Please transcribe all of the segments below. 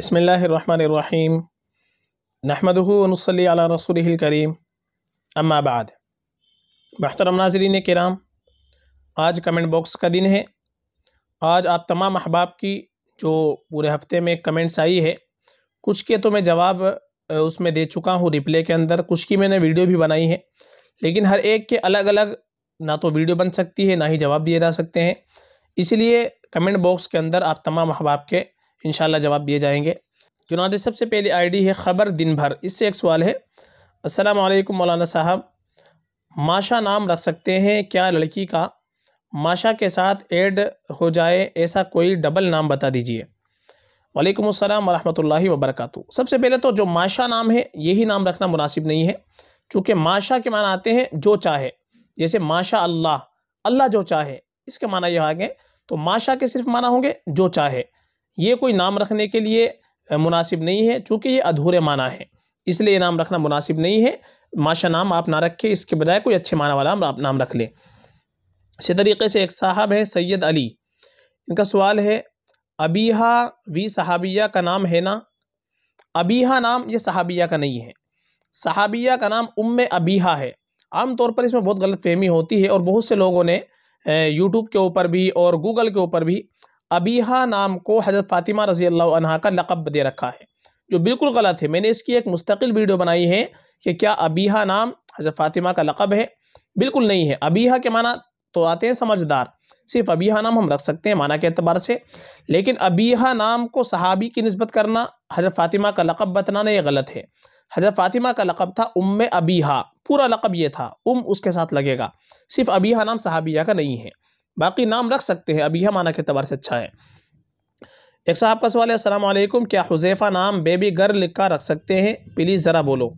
बसमीम नहमदूनसली रसूल करीम अम्माबाद बहतरम नाजरीन कराम आज कमेंट बॉक्स का दिन है आज आप तमाम अहबाब की जो पूरे हफ्ते में कमेंट्स आई है कुछ के तो मैं जवाब उसमें दे चुका हूँ रिप्ले के अंदर कुछ की मैंने वीडियो भी बनाई है लेकिन हर एक के अलग अलग ना तो वीडियो बन सकती है ना ही जवाब दिए जा सकते हैं इसलिए कमेंट बॉक्स के अंदर आप तमाम अहबाब के इन जवाब दिए जाएंगे चुनाव सबसे पहली आईडी है ख़बर दिन भर इससे एक सवाल है अस्सलाम वालेकुम मौलाना साहब माशा नाम रख सकते हैं क्या लड़की का माशा के साथ ऐड हो जाए ऐसा कोई डबल नाम बता दीजिए वालेकुम अस्सलाम वरहमतुल्लाहि वबरकatuh सबसे पहले तो जो माशा नाम है यही नाम रखना मुनासिब नहीं है चूँकि माशा के माना आते हैं जो चाहे जैसे माशा अल्लाह अल्लाह जो चाहे इसके माना ये आगे तो माशा के सिर्फ माना होंगे जो चाहे ये कोई नाम रखने के लिए मुनासिब नहीं है चूँकि ये अधूरे माना है इसलिए ये नाम रखना मुनासिब नहीं है माशा नाम आप ना रखें इसके बजाय कोई अच्छे माना वाला आप नाम रख लें इसी तरीके से एक साहब है सैयद अली इनका सवाल है अबीहा वी सहाबिया का नाम है ना अबीहा नाम ये सहाबिया का नहीं है सहाबिया का नाम उम अबीहा है आम तौर पर इसमें बहुत गलत फहमी होती है और बहुत से लोगों ने यूट्यूब के ऊपर भी और गूगल के ऊपर भी अबीहा नाम को हज़रत फ़ातिमा रज़ी अल्लाह का लक़ब दे रखा है जो बिल्कुल गलत है मैंने इसकी एक मुस्तकिल वीडियो बनाई है कि क्या अबीहा नाम हज़रत फ़ातिमा का लक़ब है बिल्कुल नहीं है अबीहा के माना तो आते हैं समझदार सिर्फ अबीहा नाम हम रख सकते हैं माना के अतबार से लेकिन अबीहा नाम को सहाबी की नस्बत करना हज़रत फ़ातिमा का लक़ब बताना ये गलत है हज़रत फ़ातिमा का लक़ब था उम अबीहा पूरा लक़ब ये था उम उसके साथ लगेगा सिर्फ अबीहा नाम सहाबिया का नहीं है बाकी नाम रख सकते हैं अब यह माना के तबार से अच्छा है एक साहब का सवाल है असलम क्या हुजैफ़ा नाम बेबी गर्ल का रख सकते हैं प्लीज़ ज़रा बोलो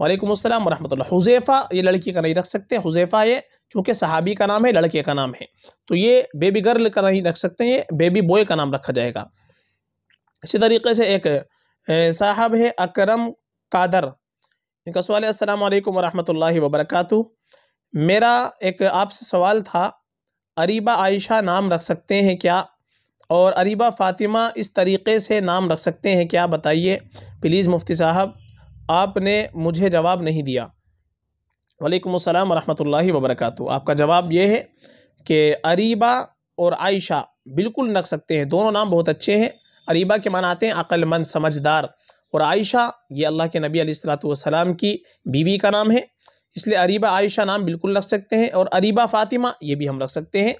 वालेकुम अस्सलाम वरहमतुल्लाह हुजैफ़ा ये लड़की का नहीं रख सकते हुजैफ़ा ये चूँकि सहाबी का नाम है लड़के का नाम है तो ये बेबी गर्ल का नहीं रख सकते ये बेबी बॉय का नाम रखा जाएगा इसी तरीके से एक साहब है अकरम कादर इनका सवाल है असलकम वरहमल वर्का मेरा एक आपसे सवाल था अरीबा आयशा नाम रख सकते हैं क्या और अरीबा फ़ातिमा इस तरीक़े से नाम रख सकते हैं क्या बताइए प्लीज़ मुफ्ती साहब आपने मुझे जवाब नहीं दिया वालेकुम अस्सलाम वरहमतुल्लाहि आपका जवाब ये है कि अरीबा और आयशा बिल्कुल रख सकते हैं दोनों नाम बहुत अच्छे हैं अरीबा के मान आते हैं अक्लमंद समझदार और आयशा ये अल्लाह के नबी सलाम की बीवी का नाम है इसलिए अरीबा आयशा नाम बिल्कुल रख सकते हैं और अरीबा फ़ातिमा ये भी हम रख सकते हैं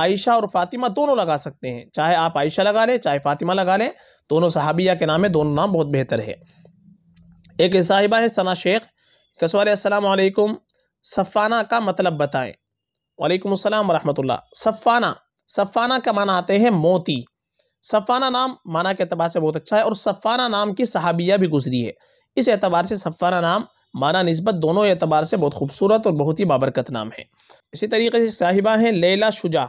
आयशा और फ़ातिमा दोनों लगा सकते हैं चाहे आप आयशा लगा लें चाहे फ़ातिमा लगा लें दोनों सहाबिया के नाम है दोनों नाम बहुत बेहतर है एक साहिबा है सना शेख कसवाल असलकुम सफ़ाना का मतलब बताएं वालेकुम अस्सलाम वरहमतुल्लाह सफ़ाना सफ़ाना का माना आते हैं मोती सफ़ाना नाम माना के अतबार से बहुत अच्छा है और सफ़ाना नाम की सहाबिया भी गुजरी है इस एतबार से सफ़ाना नाम माना नस्बत दोनों एतबार से बहुत खूबसूरत और बहुत ही बाबरकत नाम है इसी तरीके से साहिबा हैं लेला शुजा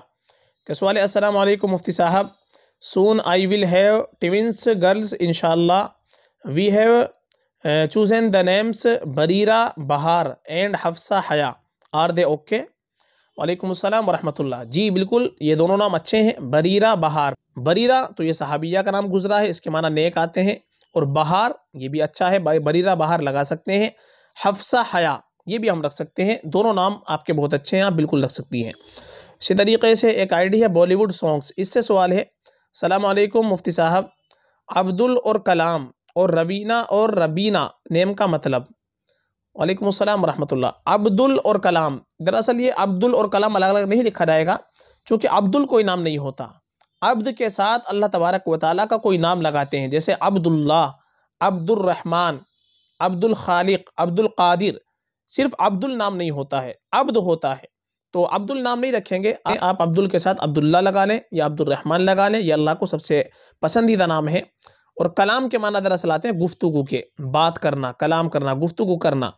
कसवाल सवाल मुफ्ती साहब soon I will have twins girls इनशाला we have chosen the names Barira Bahar and Hafsa हया आर दे ओके वालेकुम अस्सलाम वरहमतुल्लाह जी बिल्कुल ये दोनों नाम अच्छे हैं बरीरा बहार बरीरा तो ये सहाबिया का नाम गुजरा है इसके माना नेक आते हैं और बहार ये भी अच्छा है बरीरा बहार लगा सकते हैं हफ्सा हया ये भी हम रख सकते हैं दोनों नाम आपके बहुत अच्छे हैं आप बिल्कुल रख सकती हैं इसी तरीके से एक आईडी है बॉलीवुड सॉन्ग्स इससे सवाल है सलाम अलैकुम मुफ्ती साहब अब्दुल और कलाम और रवीना और रबीना नेम का मतलब वालेकुम अस्सलाम रहमतुल्लाह अब्दुल और कलाम दरअसल ये अब्दुल और कलाम अलग अलग नहीं लिखा जाएगा क्योंकि अब्दुल कोई नाम नहीं होता अब्द के साथ अल्लाह तबारक व ताली का कोई नाम लगाते हैं जैसे अब्दुल्ला अब्दुलरहमान अब्दुल खालिक अब्दुल कादिर सिर्फ अब्दुल नाम नहीं होता है अब्द होता है तो अब्दुल नाम नहीं रखेंगे आप अब्दुल के साथ अब्दुल्ला लगा लें या अब्दुलरहमान लगा लें यह अल्लाह को सबसे पसंदीदा नाम है और कलाम के माना दरअसल आते हैं गुफ्तगु के बात करना कलाम करना गुफ्तु करना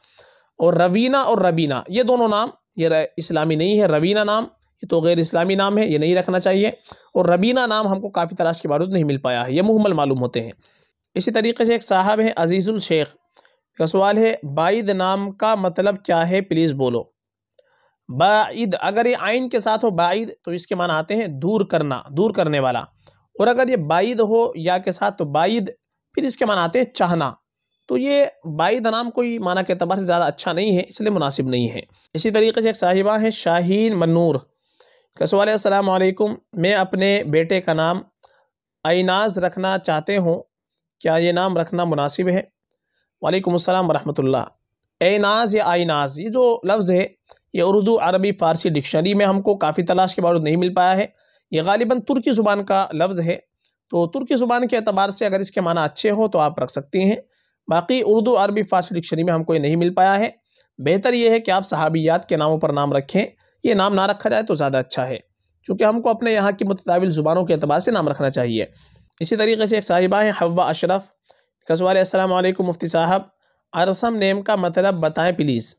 और रवीना और रबीना ये दोनों नाम ये इस्लामी नहीं है रवीना नाम ये तो गैर इस्लामी नाम है ये नहीं रखना चाहिए और रबीना नाम हमको काफ़ी तलाश के बारूद नहीं मिल पाया है ये मुहमल मालूम होते हैं इसी तरीके से एक साहब हैं अजीज़ुल शेख का सवाल है बाइद नाम का मतलब क्या है प्लीज़ बोलो बाइद अगर ये आइन के साथ हो बाइद तो इसके माना आते हैं दूर करना दूर करने वाला और अगर ये बाइद हो या के साथ तो बाइद फिर इसके माना आते हैं चाहना तो ये बाइद नाम कोई माना के अतबार से ज़्यादा अच्छा नहीं है इसलिए मुनासिब नहीं है इसी तरीके से एक साहिबा है शाहीन मनूर कसवाल असलकुम मैं अपने बेटे का नाम अनाज रखना चाहते हूँ क्या ये नाम रखना मुनासिब है वालेकुम अस्सलाम वरहमतुल्लाह एनाज या आइनाज ये जो लफ्ज़ है ये उर्दू अरबी फ़ारसी डिक्शनरी में हमको काफ़ी तलाश के बावजूद नहीं मिल पाया है ये गालिबा तुर्की ज़ुबान का लफ्ज़ है तो तुर्की ज़ुबान के अतबार से अगर इसके माना अच्छे हों तो आप रख सकती हैं बाकी उर्दू अरबी फ़ारसी डिक्शनरी में हमको ये नहीं मिल पाया है बेहतर ये है कि आप सहाबियात के नामों पर नाम रखें ये नाम ना रखा जाए तो ज़्यादा अच्छा है चूँकि हमको अपने यहाँ की मुतदाविल ज़ुबानों के अतबार से नाम रखना चाहिए इसी तरीके से एक साहिबा हैं हवा अशरफ कसवाल असलम मुफ्ती साहब अरसम नेम का मतलब बताएं प्लीज़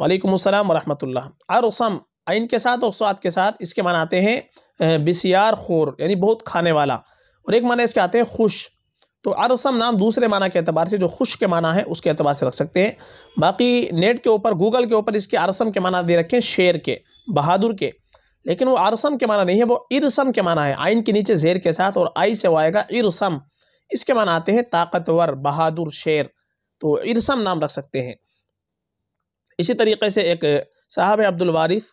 वालेकुम अस्सलाम वरहमतुल्लाह अरसम आइन के साथ और स्वाद के साथ इसके माना आते हैं बिसियार खोर यानी बहुत खाने वाला और एक माने इसके आते हैं खुश तो अरसम नाम दूसरे माना के अतबार से जो खुश के माना है उसके अतबार से रख सकते हैं बाकी नेट के ऊपर गूगल के ऊपर इसके आरसम के माना दे रखे हैं शेर के बहादुर के लेकिन वो आरसम के माना नहीं है वो इरसम के माना है आइन के नीचे जेर के साथ और आई से वो आएगा इरसम इसके माना आते हैं ताकतवर बहादुर शेर तो इरसम नाम रख सकते हैं इसी तरीके से एक साहब अब्दुल वारिफ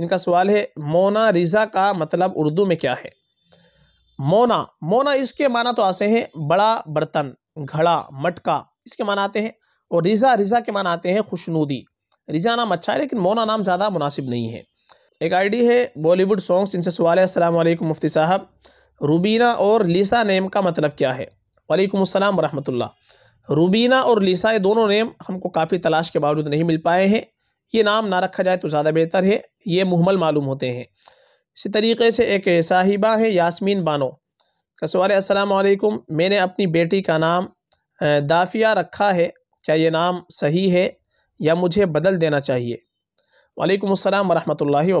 इनका सवाल है मोना रिज़ा का मतलब उर्दू में क्या है मोना मोना इसके माना तो आते हैं बड़ा बर्तन घड़ा मटका इसके माना आते हैं और रिजा रिजा के माना आते हैं खुशनूदी रिजा नाम अच्छा है लेकिन मोना नाम ज़्यादा मुनासिब नहीं है एक आईडी है बॉलीवुड सॉन्ग्स इनसे सवाल है असलम मुफ्ती साहब रूबीना और लीसा नेम का मतलब क्या है वालेकुम अस्सलाम वरहमतुल्ला रुबीना और लीसा ये दोनों नेम हमको काफ़ी तलाश के बावजूद नहीं मिल पाए हैं ये नाम ना रखा जाए तो ज़्यादा बेहतर है ये मुहमल मालूम होते हैं इसी तरीके से एक साहिबा है यासमीन बानो का असलकुम मैंने अपनी बेटी का नाम दाफिया रखा है क्या ये नाम सही है या मुझे बदल देना चाहिए वालेकुम अस्सलाम वरहमतुल्लाहि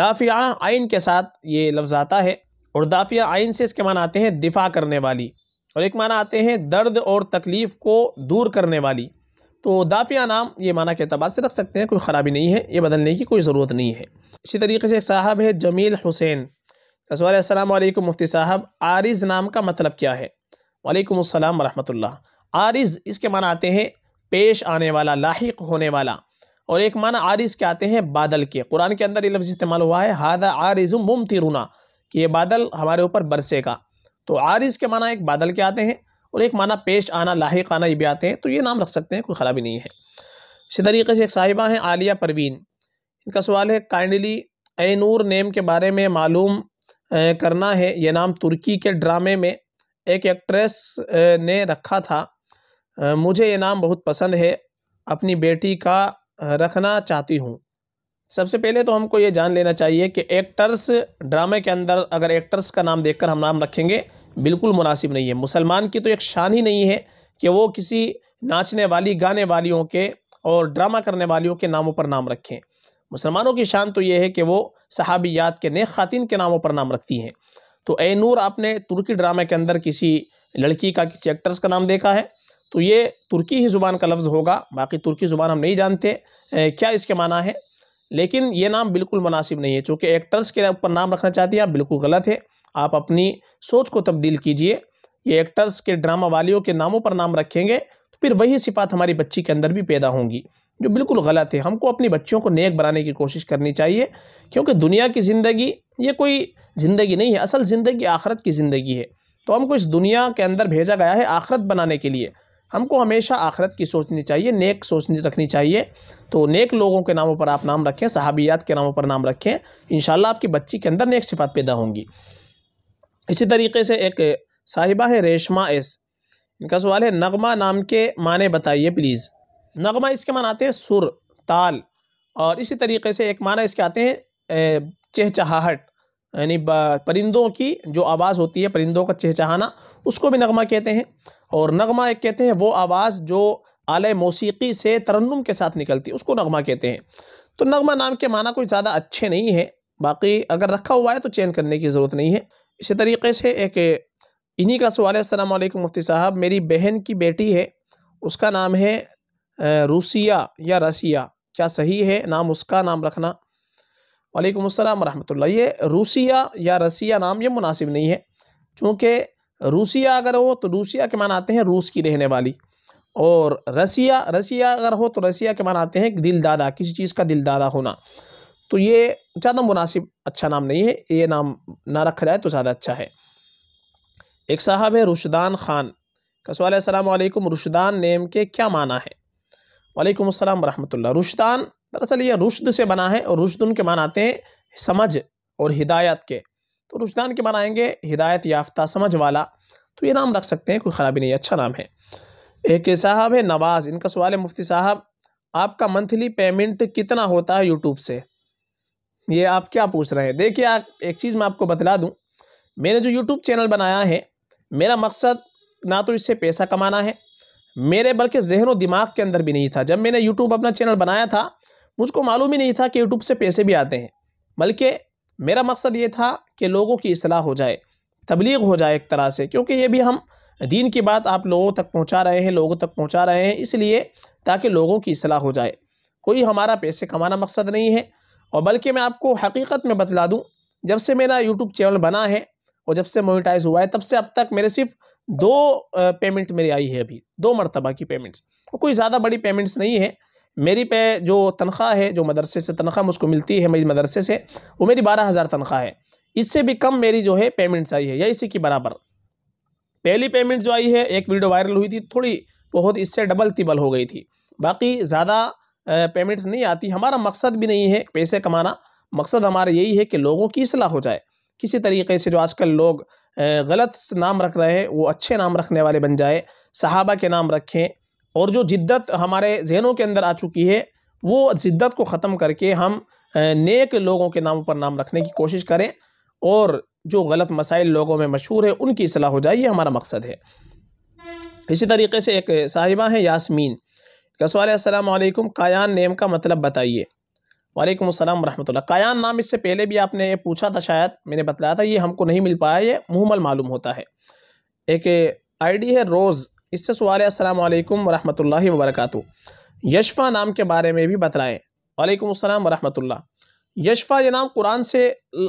दाफिया आइन के साथ ये लफ्ज़ आता है और दाफिया आइन से इसके माना आते हैं दिफा करने वाली और एक माना आते हैं दर्द और तकलीफ़ को दूर करने वाली तो दाफिया नाम ये माना के अतबार से रख सकते हैं कोई ख़राबी नहीं है ये बदलने की कोई ज़रूरत नहीं है इसी तरीके से एक साहब है जमील हुसैन सवाल असलम मुफ्ती साहब आरिज नाम का मतलब क्या है वालेकुम अस्सलाम वरहमतुल्लाह आरिज इसके माना आते हैं पेश आने वाला लाक होने वाला और एक माना आरिज के आते हैं बादल के कुरान के अंदर ये लफ्ज़ इस्तेमाल हुआ है हादा आरिज मुम कि ये बादल हमारे ऊपर बरसेगा तो आरिज के माना एक बादल के आते हैं और एक माना पेश आना लाक आना ये भी आते हैं तो ये नाम रख सकते हैं कोई ख़राबी नहीं है इसी तरीके से एक साहिबा हैं आलिया परवीन इनका सवाल है काइंडली ए नूर नेम के बारे में मालूम करना है यह नाम तुर्की के ड्रामे में एक एक्ट्रेस ने रखा था मुझे ये नाम बहुत पसंद है अपनी बेटी का रखना चाहती हूँ सबसे पहले तो हमको ये जान लेना चाहिए कि एक्टर्स ड्रामे के अंदर अगर एक्टर्स का नाम देखकर हम नाम रखेंगे बिल्कुल मुनासिब नहीं है मुसलमान की तो एक शान ही नहीं है कि वो किसी नाचने वाली गाने वालियों के और ड्रामा करने वालियों के नामों पर नाम रखें मुसलमानों की शान तो ये है कि वो सहाबियात के नेक ख़ातिन के नामों पर नाम रखती हैं तो ए नूर आपने तुर्की ड्रामे के अंदर किसी लड़की का किसी एक्टर्स का नाम देखा है तो ये तुर्की ही ज़ुबान का लफ्ज़ होगा बाकी तुर्की ज़ुबान हम नहीं जानते क्या इसके माना है लेकिन ये नाम बिल्कुल मुनासिब नहीं है चूँकि एक्टर्स के ऊपर नाम रखना चाहती हैं आप बिल्कुल गलत है आप अपनी सोच को तब्दील कीजिए ये एक्टर्स के ड्रामा वालियों के नामों पर नाम रखेंगे तो फिर वही सिफात हमारी बच्ची के अंदर भी पैदा होंगी जो बिल्कुल गलत है हमको अपनी बच्चियों को नेक बनाने की कोशिश करनी चाहिए क्योंकि दुनिया की ज़िंदगी ये कोई ज़िंदगी नहीं है असल ज़िंदगी आखरत की ज़िंदगी है तो हमको इस दुनिया के अंदर भेजा गया है आखरत बनाने के लिए हमको हमेशा आखरत की सोचनी चाहिए नेक सोचनी रखनी चाहिए तो नेक लोगों के नामों पर आप नाम रखें सहाबियात के नामों पर नाम रखें इन आपकी बच्ची के अंदर नेक सिफात पैदा होंगी इसी तरीके से एक साहिबा है रेशमा एस इनका सवाल है नगमा नाम के माने बताइए प्लीज़ नगमा इसके मान आते हैं सुर ताल और इसी तरीके से एक माना इसके आते हैं चहचहाहट यानी परिंदों की जो आवाज़ होती है परिंदों का चहचहाना उसको भी नगमा कहते हैं और नगमा एक कहते हैं वो आवाज़ जो आल मौसीकी से तरन्नुम के साथ निकलती है उसको नगमा कहते हैं तो नगमा नाम के माना कोई ज़्यादा अच्छे नहीं है बाकी अगर रखा हुआ है तो चेंज करने की ज़रूरत नहीं है इसी तरीके से एक इन्हीं का सवाल है असलम मुफ्ती साहब मेरी बहन की बेटी है उसका नाम है रूसिया या रसिया क्या सही है नाम उसका नाम रखना वालेकुम अस्सलाम रहमतुल्लाह ये रूसिया या रसिया नाम ये मुनासिब नहीं है चूँकि रूसिया अगर हो तो रूसिया के मान आते हैं रूस की रहने वाली और रसिया रसिया अगर हो तो रसिया के मान आते हैं दिल दादा किसी चीज़ का दिल दादा होना तो ये ज़्यादा मुनासिब अच्छा नाम नहीं है ये नाम ना रखा जाए तो ज़्यादा अच्छा है एक साहब है रुशदान ख़ान का सवाल असलम रुशदान नेम के क्या माना है वालेकुम अस्सलाम वरहमतुल्लाह रुशदान दरअसल ये रुशद से बना है और रुशद उनके मान आते हैं समझ और हिदायत के तो रुझदान के मान आएंगे हिदायत याफ्ता समझ वाला तो ये नाम रख सकते हैं कोई ख़राबी नहीं अच्छा नाम है एक साहब है नवाज़ इनका सवाल है मुफ्ती साहब आपका मंथली पेमेंट कितना होता है यूट्यूब से ये आप क्या पूछ रहे हैं देखिए आप एक चीज़ मैं आपको बतला दूँ मैंने जो यूट्यूब चैनल बनाया है मेरा मकसद ना तो इससे पैसा कमाना है मेरे बल्कि जहन व दिमाग के अंदर भी नहीं था जब मैंने यूट्यूब अपना चैनल बनाया था मुझको मालूम ही नहीं था कि यूट्यूब से पैसे भी आते हैं बल्कि मेरा मकसद ये था कि लोगों की असलाह हो जाए तबलीग हो जाए एक तरह से क्योंकि ये भी हम दीन की बात आप लोगों तक पहुंचा रहे हैं लोगों तक पहुंचा रहे हैं इसलिए ताकि लोगों की असलाह हो जाए कोई हमारा पैसे कमाना मकसद नहीं है और बल्कि मैं आपको हकीकत में बतला दूँ जब से मेरा यूट्यूब चैनल बना है और जब से मोनिटाइज हुआ है तब से अब तक मेरे सिर्फ दो पेमेंट मेरी आई है अभी दो मरतबा की पेमेंट्स और कोई ज़्यादा बड़ी पेमेंट्स नहीं है मेरी पे जो तनख्वाह है जो मदरसे से तनख्वाह मुझको मिलती है मेरी मदरसे से वो मेरी बारह हज़ार तनख्वाह है इससे भी कम मेरी जो है पेमेंट्स आई है या इसी की बराबर पहली पेमेंट जो आई है एक वीडियो वायरल हुई थी थोड़ी बहुत इससे डबल तिबल हो गई थी बाकी ज़्यादा पेमेंट्स नहीं आती हमारा मकसद भी नहीं है पैसे कमाना मकसद हमारा यही है कि लोगों की असलाह हो जाए किसी तरीके से जो आजकल लोग गलत नाम रख रहे हैं वो अच्छे नाम रखने वाले बन जाए सहाबा के नाम रखें और जो जिद्दत हमारे जहनों के अंदर आ चुकी है वो जिद्दत को ख़त्म करके हम नेक लोगों के नाम पर नाम रखने की कोशिश करें और जो गलत मसाइल लोगों में मशहूर है उनकी असलाह हो जाए ये हमारा मकसद है इसी तरीके से एक साहिबा हैं यासमीन का सवाल असलम कायान नेम का मतलब बताइए वालेकुम अस्सलाम रहमतुल्लाह कायान नाम इससे पहले भी आपने पूछा था शायद मैंने बताया था ये हमको नहीं मिल पाया ये मुहमल मालूम होता है एक आईडी है रोज़ इससे सवाल है असलकम वरहमल वबरक यशफ़ा नाम के बारे में भी बतलाएँ वालेकुम अस्सलाम वरहमतुल्लाह यशफ़ा ये नाम कुरान से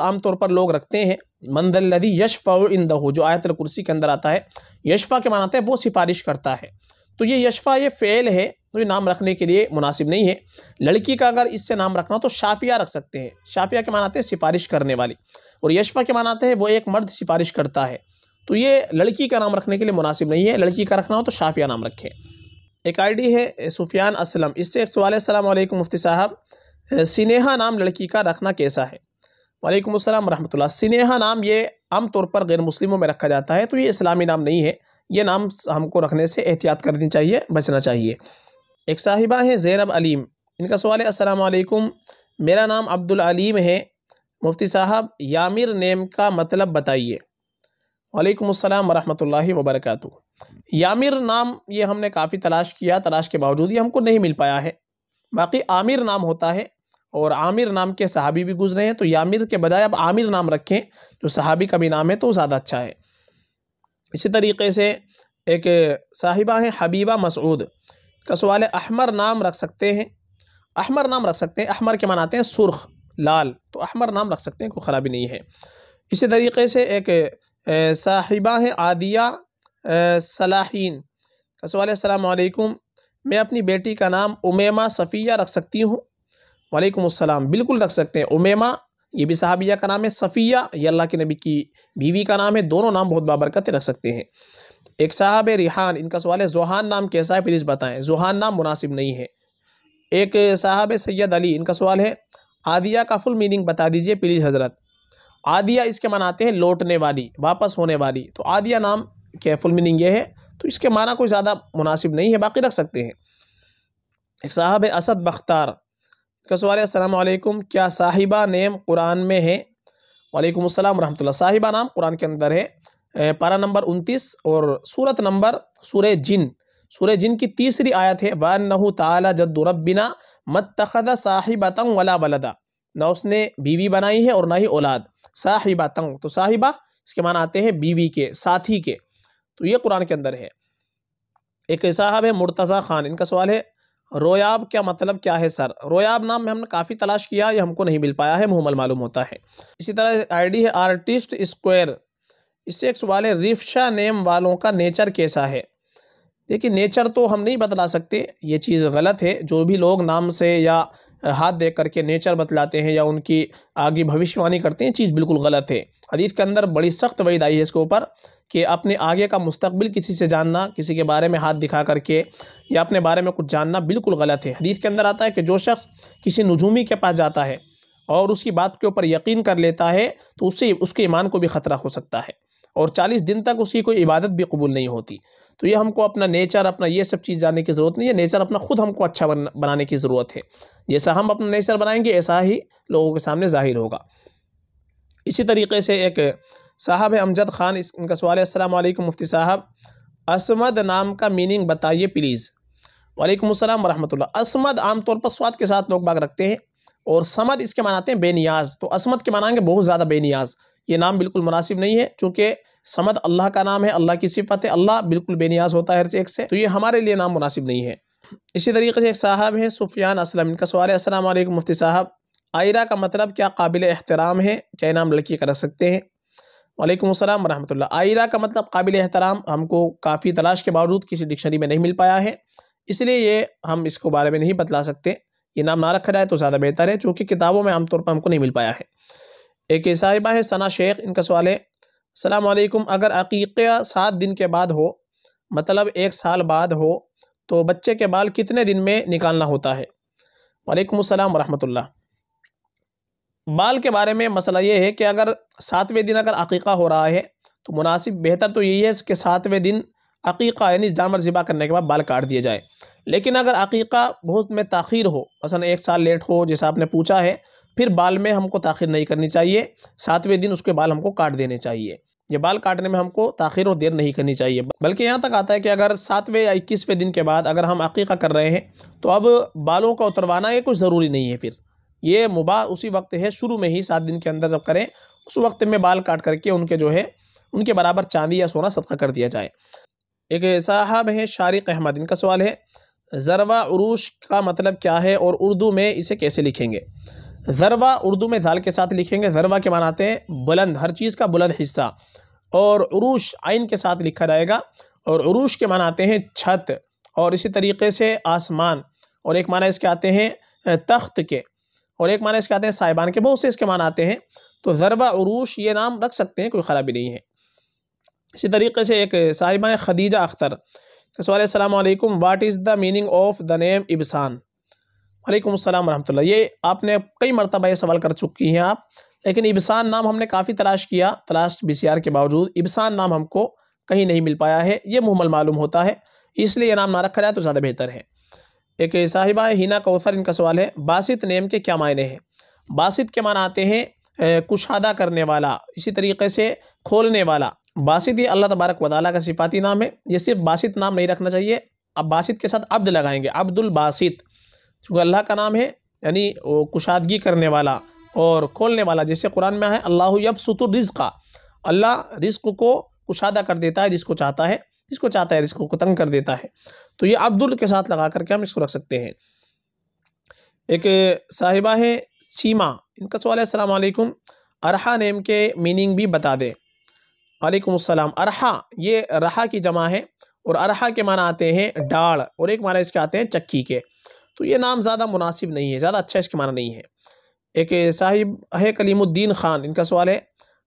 आमतौर पर लोग रखते हैं लदी यशफ़ा इंदहो जो आयतल कुर्सी के अंदर आता है यशफ़ा के मानाते हैं वो सिफारिश करता है तो ये यशफ़ा ये फ़ेल है तो ये नाम रखने के लिए मुनासिब नहीं है लड़की का अगर इससे नाम रखना हो तो शाफिया रख सकते हैं शाफिया के मानाते हैं सिफारिश करने वाली और यशफ़ा के मानाते हैं वो एक मर्द सिफारिश करता है तो ये लड़की का नाम रखने के लिए मुनासिब नहीं है लड़की का रखना हो तो शाफिया नाम रखें एक आईडी है सुफियान असलम इससे एक सवाल है सलाम मुफ्ती साहब सिनेहा नाम लड़की का रखना कैसा है वालेकुम अस्सलाम रहमतुल्लाह सिनेहा नाम ये आम तौर पर गैर मुस्लिमों में रखा जाता है तो ये इस्लामी नाम नहीं है ये नाम हमको रखने से एहतियात करनी चाहिए बचना चाहिए एक साहिबा हैं ज़ैनब अलीम इनका सवाल है असलकुम मेरा नाम अब्दुल अलीम है मुफ्ती साहब यामिर नेम का मतलब बताइए वालेकुम अस्सलाम वरहमतुल्लाहि वबरकत यामिर नाम ये हमने काफ़ी तलाश किया तलाश के बावजूद ये हमको नहीं मिल पाया है बाकी आमिर नाम होता है और आमिर नाम के सहाबी भी गुजरे हैं तो यामिर के बजाय अब आमिर नाम रखें जो सहाबी का भी नाम है तो ज़्यादा अच्छा है इसी तरीके से एक साहिबा हैं हबीबा मसऊद का सवाल है अहमर नाम रख सकते हैं अहमर नाम रख सकते हैं अहमर के मनाते हैं सुर्ख लाल तो अहमर नाम रख सकते हैं कोई ख़राबी नहीं है इसी तरीके से एक साहिबा हैं आदिया सलाहीन का सवाल है सलामकुम मैं अपनी बेटी का नाम उमेमा सफ़िया रख सकती हूँ वालेकुम बिल्कुल रख सकते हैं उमेमा ये भी साहबिया का नाम है सफ़िया ये अल्लाह के नबी की बीवी का नाम है दोनों नाम बहुत बाबरकत रख सकते हैं एक साहब है रिहान इनका सवाल है जोहान नाम कैसा है प्लीज़ बताएं जोहान नाम मुनासिब नहीं है एक साहब है सैयद अली इनका सवाल है आदिया का फुल मीनिंग बता दीजिए प्लीज़ हज़रत आदिया इसके मनाते हैं लौटने वाली वापस होने वाली तो आदिया नाम के फुल मीनिंग ये है तो इसके माना कोई ज़्यादा मुनासिब नहीं है बाकी रख सकते हैं एक साहब है असद बख्तार कसवाल सवाल है क्या साहिबा नेम कुरान में है वालेकुम अस्सलाम रहमतुल्ला साहिबा नाम कुरान के अंदर है पारा नंबर उनतीस और सूरत नंबर सूर जिन सूर जिन की तीसरी आयत है वन नहु ताला जद्दुरबिना मत साहिबा तंग वला वलदा ना उसने बीवी बनाई है और ना ही औलाद साहिबा तंग तो साहिबा इसके माना आते हैं बीवी के साथी के तो ये कुरान के अंदर है एक साहब है मुर्तज़ा खान इनका सवाल है रोयाब क्या मतलब क्या है सर रोयाब नाम में हमने काफ़ी तलाश किया ये हमको नहीं मिल पाया है मुहमल मालूम होता है इसी तरह आईडी है आर्टिस्ट स्क्वायर सवाल है रिफ्शा नेम वालों का नेचर कैसा है देखिए नेचर तो हम नहीं बतला सकते ये चीज़ गलत है जो भी लोग नाम से या हाथ देख करके नेचर बतलाते हैं या उनकी आगे भविष्यवाणी करते हैं चीज़ बिल्कुल गलत है हदीस के अंदर बड़ी सख्त वईद आई है इसके ऊपर कि अपने आगे का मुस्तबिल किसी से जानना किसी के बारे में हाथ दिखा करके या अपने बारे में कुछ जानना बिल्कुल गलत है हदीस के अंदर आता है कि जो शख्स किसी नजूमी के पास जाता है और उसकी बात के ऊपर यकीन कर लेता है तो उससे उसके ईमान को भी ख़तरा हो सकता है और चालीस दिन तक उसकी कोई इबादत भी कबूल नहीं होती तो ये हमको अपना नेचर अपना ये सब चीज़ जानने की ज़रूरत नहीं है नेचर अपना खुद हमको अच्छा बन, बनाने की ज़रूरत है जैसा हम अपना नेचर बनाएंगे ऐसा ही लोगों के सामने ज़ाहिर होगा इसी तरीके से एक साहब है अमजद ख़ान इस इनका सवाल है अल्लाम मुफ्ती साहब असमद नाम का मीनिंग बताइए प्लीज़ वालेकुम अस्सलाम वरहमतुल्लाह असमद आमतौर पर स्वाद के साथ लोग बाग रखते हैं और समद इसके मनाते हैं बेनियाज तो असमद के मनाएंगे बहुत ज़्यादा बेनियाज ये नाम बिल्कुल मुनासिब नहीं है चूँकि समद अल्लाह का नाम है अल्लाह की सिफत है अल्लाह बिल्कुल बेनियाज होता है हर एक से तो ये हमारे लिए नाम मुनासिब नहीं है इसी तरीके से एक साहब हैं सुफियान असलम इनका सवाल है असल मुफ्ती साहब आयरा का मतलब क्या काबिल एहतराम है क्या नाम लड़की का रख सकते हैं वालेकुम अस्सलाम वरहमतुल्लाह आयरा का मतलब काबिल एहतराम हमको काफ़ी तलाश के बावजूद किसी डिक्शनरी में नहीं मिल पाया है इसलिए ये हम इसको बारे में नहीं बतला सकते ये नाम ना रखा जाए तो ज़्यादा बेहतर है चूँकि किताबों में आमतौर पर हमको नहीं मिल पाया है एक साहिबा है सना शेख इनका सवाल है अलैक्म अगर अकीक़ा सात दिन के बाद हो मतलब एक साल बाद हो तो बच्चे के बाल कितने दिन में निकालना होता है वालेकुम अस्सलाम वरहमतुल्लाह बाल के बारे में मसला ये है कि अगर सातवें दिन अगर अकीका हो रहा है तो मुनासिब बेहतर तो यही है कि सातवें दिन अकीका यानी जानवर ज़िबा करने के बाद बाल काट दिए जाए लेकिन अगर अकीका बहुत में तखीर हो मसलन एक साल लेट हो जैसा आपने पूछा है फिर बाल में हमको तखीर नहीं करनी चाहिए सातवें दिन उसके बाल हमको काट देने चाहिए ये बाल काटने में हमको ताखीर और देर नहीं करनी चाहिए बल्कि यहाँ तक आता है कि अगर सातवें या इक्कीसवें दिन के बाद अगर हम अकीका कर रहे हैं तो अब बालों का उतरवाना ये कुछ ज़रूरी नहीं है फिर ये मुबा उसी वक्त है शुरू में ही सात दिन के अंदर जब करें उस वक्त में बाल काट करके उनके जो है उनके बराबर चांदी या सोना सदका कर दिया जाए एक साहब हैं शारिक अहमद इनका सवाल है ज़रवा का मतलब क्या है और उर्दू में इसे कैसे लिखेंगे ज़रवा उर्दू में दाल के साथ लिखेंगे ज़रवा के मानाते हैं बुलंद हर चीज़ का बुलंद हिस्सा और उरूश आइन के साथ लिखा जाएगा और उरूश के मानाते हैं छत और इसी तरीके से आसमान और एक माना इसके आते हैं तख्त के और एक माना इसके आते हैं साहिबान के बहुत से इसके मान आते हैं तो ज़रबा अरूश ये नाम रख सकते हैं कोई ख़राबी नहीं है इसी तरीके से एक साहिबा खदीजा अख्तर तो सवाल सलामकुम what is the meaning of the name Ibsan वालेकुम अस्सलाम रहमतुल्लाह ये आपने कई मरतबा ये सवाल कर चुकी हैं आप लेकिन इबसान नाम हमने काफ़ी तलाश किया तलाश बी के बावजूद इबसान नाम हमको कहीं नहीं मिल पाया है ये मुहमल मालूम होता है इसलिए यह नाम ना रखा जाए तो ज़्यादा बेहतर है एक साहिबा हिना कौसर इनका सवाल है बासित नेम के क्या मायने हैं बासित के माना आते हैं कुशादा करने वाला इसी तरीके से खोलने वाला बासित ये अल्लाह तबारक वाली का सिफाती नाम है ये सिर्फ बासित नाम नहीं रखना चाहिए अब बासित के साथ अब्द लगाएंगे अब्दुल बासित चूँकि अल्लाह का नाम है यानी कुशादगी करने वाला और खोलने वाला जैसे कुरान में है अल्लाह यब सतुर रिज़ का अल्लाह रिज़ को कुशादा कर देता है जिसको चाहता है जिसको चाहता है रिस्क को तंग कर देता है तो ये अब्दुल के साथ लगा करके हम इसको रख सकते हैं एक साहिबा है सीमा इनका सवाल है अलैक्म अरहा नेम के मीनिंग भी बता दें वालेकुम अरहा ये रहा की जमा है और अरहा के माना आते हैं डाल और एक माना इसके आते हैं चक्की के तो ये नाम ज़्यादा मुनासिब नहीं है ज़्यादा अच्छा इसके माना नहीं है एक साहिब है कलीमुद्दीन ख़ान इनका सवाल है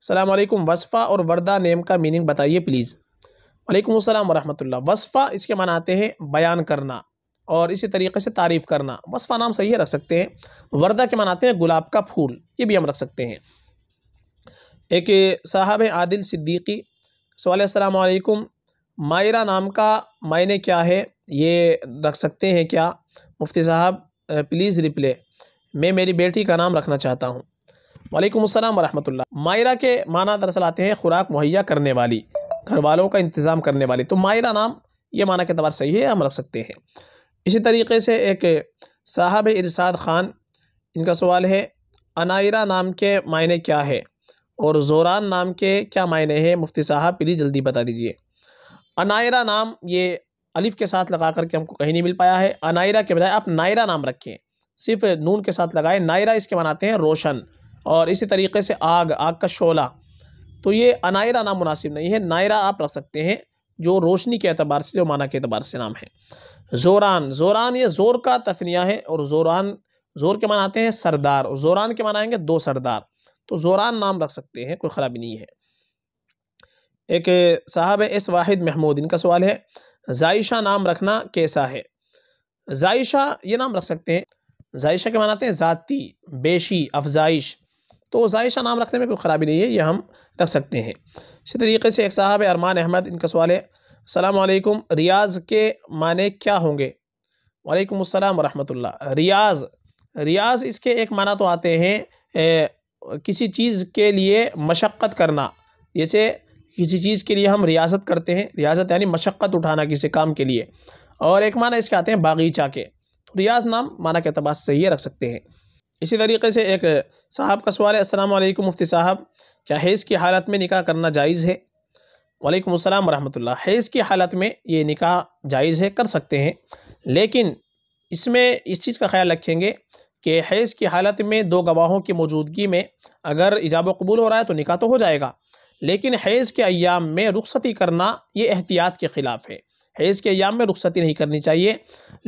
सलाम अलैकुम वसफ़ा और वर्दा नेम का मीनिंग बताइए प्लीज़ वालेकुम वरहमतुल्ला वसफ़ा इसके माना आते हैं बयान करना और इसी तरीके से तारीफ़ करना वसफ़ा नाम सही है रख सकते हैं वर्दा के मनाते हैं गुलाब का फूल ये भी हम रख सकते हैं एक साहब आदिल सिद्दीकी सवाल असलकुम मायरा नाम का मायने क्या है ये रख सकते हैं क्या मुफ्ती साहब प्लीज़ रिप्ले मैं मेरी बेटी का नाम रखना चाहता हूँ वालेकुम अस्सलाम वरहमतुल्लाह मायरा के माना दरअसल आते हैं खुराक मुहैया करने वाली घर वालों का इंतज़ाम करने वाली तो मायरा नाम ये माना के तबार सही है हम रख सकते हैं इसी तरीके से एक साहब इरसाद ख़ान इनका सवाल है अनायरा नाम के मायने क्या है और जोरान नाम के क्या मायने हैं मुफ्ती साहब प्लीज़ जल्दी बता दीजिए अनायरा नाम ये अलिफ़ के साथ लगा करके हमको कहीं नहीं मिल पाया है अनायरा के बजाय आप नायरा नाम रखें सिर्फ नून के साथ लगाएं नायरा इसके बनाते हैं रोशन और इसी तरीके से आग आग का शोला तो ये अनायरा नाम मुनासिब नहीं है नायरा आप रख सकते हैं जो रोशनी के अतबार से जो माना के अतबार से नाम है जोरान जोरान ये ज़ोर का तफनिया है और जोरान ज़ोर के मनाते आते हैं सरदार और जोरान के मान आएंगे दो सरदार तो जोरान नाम रख सकते हैं कोई ख़राबी नहीं है एक साहब एस वाहिद महमूद इनका सवाल है जायशा नाम रखना कैसा है जायशा ये नाम रख सकते हैं जायशा के मनाते हैं ज़ाती बेशी अफजाइश तो जायशा नाम रखने में कोई ख़राबी नहीं है ये हम रख सकते हैं इसी तरीके से एक साहब अरमान अहमद इनका सवाल है अलैक्म रियाज के माने क्या होंगे वालेकुम अस्सलाम वरहमतुल्लाह रियाज रियाज इसके एक माना तो आते हैं ए, किसी चीज़ के लिए मशक्क़त करना जैसे किसी चीज़ के लिए हम रियासत करते हैं रियासत यानी मशक्क़त उठाना किसी काम के लिए और एक माना इसके आते हैं बागीचा के तो रियाज नाम माना के अतबार से ये रख सकते हैं इसी तरीके से एक साहब का सवाल है अस्सलाम वालेकुम मुफ्ती साहब क्या हैज़ की हालत में निकाह करना जायज़ है वालेकुम अस्सलाम वरहमतुल्लाह हैज़ की हालत में ये निकाह जायज़ है कर सकते हैं लेकिन इसमें इस चीज़ का ख्याल रखेंगे कि हैज़ की हालत में दो गवाहों की मौजूदगी में अगर इजाब कबूल हो रहा है तो निकाह तो हो जाएगा लेकिन हैज़ के अयाम में रुखसती करना ये एहतियात के ख़िलाफ़ है हैज़ के अयाम में रुखसती नहीं करनी चाहिए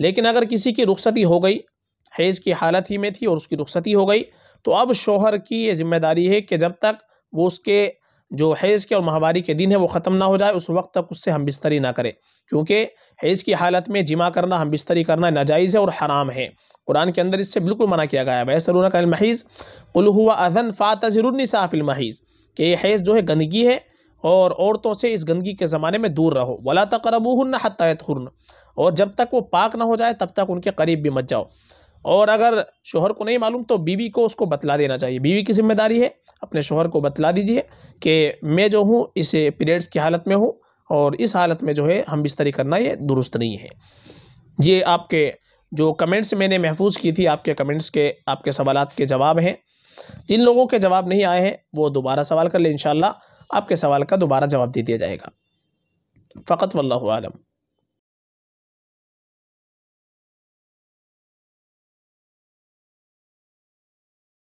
लेकिन अगर किसी की रुखसती हो गई हैज़ की हालत ही में थी और उसकी रुखसती हो गई तो अब शोहर की ये ज़िम्मेदारी है कि जब तक वो उसके जो हैज़ के और माहवारी के दिन है वो ख़त्म ना हो जाए उस वक्त तक उससे हम बिस्तरी ना करें क्योंकि हैज़ की हालत में जिमा करना हम बिस्तरी करना नाजायज़ है और हराम है कुरान के अंदर इससे बिल्कुल मना किया गया है वैसर का महज़ कुल हुआ अजन फ़ातजरसाफिल महज़ कि ये हैज़ जो है गंदगी है और औरतों से इस गंदगी के ज़माने में दूर रहो वला तकरबूहन हत्यात हुरन और जब तक वो पाक ना हो जाए तब तक उनके करीब भी मत जाओ और अगर शोहर को नहीं मालूम तो बीवी को उसको बतला देना चाहिए बीवी की जिम्मेदारी है अपने शोहर को बतला दीजिए कि मैं जो हूँ इस पीरियड्स की हालत में हूँ और इस हालत में जो है हम बिस्तरी करना ये दुरुस्त नहीं है ये आपके जो कमेंट्स मैंने महफूज की थी आपके कमेंट्स के आपके सवाल के जवाब हैं जिन लोगों के जवाब नहीं आए हैं वो दोबारा सवाल कर लें इन आपके सवाल का दोबारा जवाब दे दिया जाएगा फ़कत वल्लम